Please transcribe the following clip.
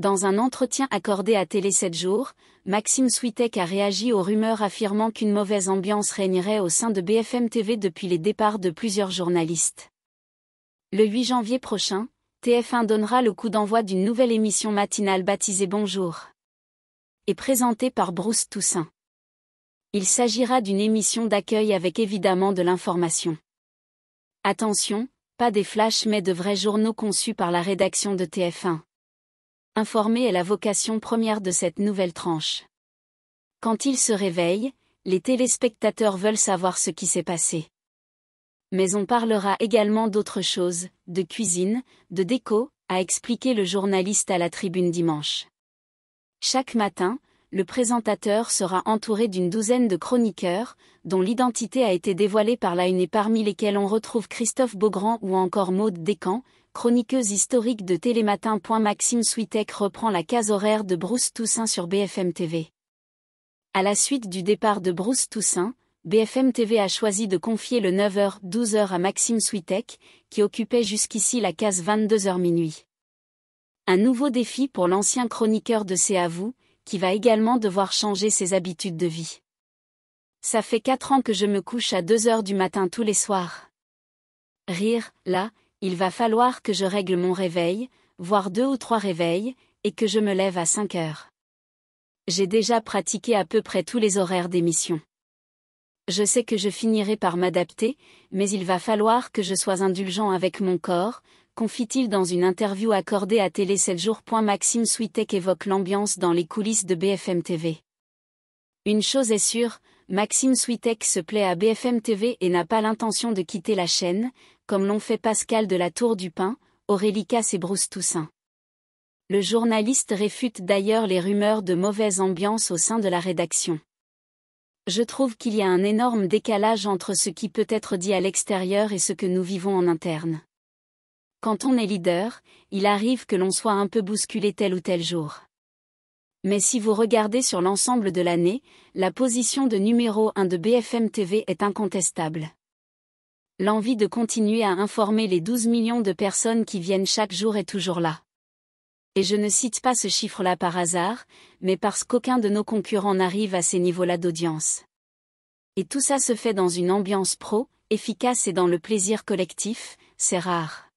Dans un entretien accordé à Télé 7 jours, Maxime Switek a réagi aux rumeurs affirmant qu'une mauvaise ambiance régnerait au sein de BFM TV depuis les départs de plusieurs journalistes. Le 8 janvier prochain, TF1 donnera le coup d'envoi d'une nouvelle émission matinale baptisée Bonjour et présentée par Bruce Toussaint. Il s'agira d'une émission d'accueil avec évidemment de l'information. Attention, pas des flashs mais de vrais journaux conçus par la rédaction de TF1. Informer est la vocation première de cette nouvelle tranche. Quand il se réveille, les téléspectateurs veulent savoir ce qui s'est passé. Mais on parlera également d'autres choses, de cuisine, de déco, a expliqué le journaliste à la tribune dimanche. Chaque matin, le présentateur sera entouré d'une douzaine de chroniqueurs, dont l'identité a été dévoilée par la une et parmi lesquels on retrouve Christophe Beaugrand ou encore Maude Descamps, chroniqueuse historique de Télématin. Maxime Switek reprend la case horaire de Bruce Toussaint sur BFM TV. À la suite du départ de Bruce Toussaint, BFM TV a choisi de confier le 9h-12h à Maxime Switek, qui occupait jusqu'ici la case 22h minuit. Un nouveau défi pour l'ancien chroniqueur de C'est à vous, qui va également devoir changer ses habitudes de vie. Ça fait 4 ans que je me couche à 2h du matin tous les soirs. Rire, là, il va falloir que je règle mon réveil, voire deux ou trois réveils, et que je me lève à 5 heures. J'ai déjà pratiqué à peu près tous les horaires d'émission. Je sais que je finirai par m'adapter, mais il va falloir que je sois indulgent avec mon corps, confie-t-il dans une interview accordée à Télé 7 jours. Maxime Switek évoque l'ambiance dans les coulisses de BFM TV. Une chose est sûre, Maxime Switek se plaît à BFM TV et n'a pas l'intention de quitter la chaîne, comme l'ont fait Pascal de la Tour du Pin, Aurélie Casse et Bruce Toussaint. Le journaliste réfute d'ailleurs les rumeurs de mauvaise ambiance au sein de la rédaction. Je trouve qu'il y a un énorme décalage entre ce qui peut être dit à l'extérieur et ce que nous vivons en interne. Quand on est leader, il arrive que l'on soit un peu bousculé tel ou tel jour. Mais si vous regardez sur l'ensemble de l'année, la position de numéro 1 de BFM TV est incontestable. L'envie de continuer à informer les 12 millions de personnes qui viennent chaque jour est toujours là. Et je ne cite pas ce chiffre-là par hasard, mais parce qu'aucun de nos concurrents n'arrive à ces niveaux-là d'audience. Et tout ça se fait dans une ambiance pro, efficace et dans le plaisir collectif, c'est rare.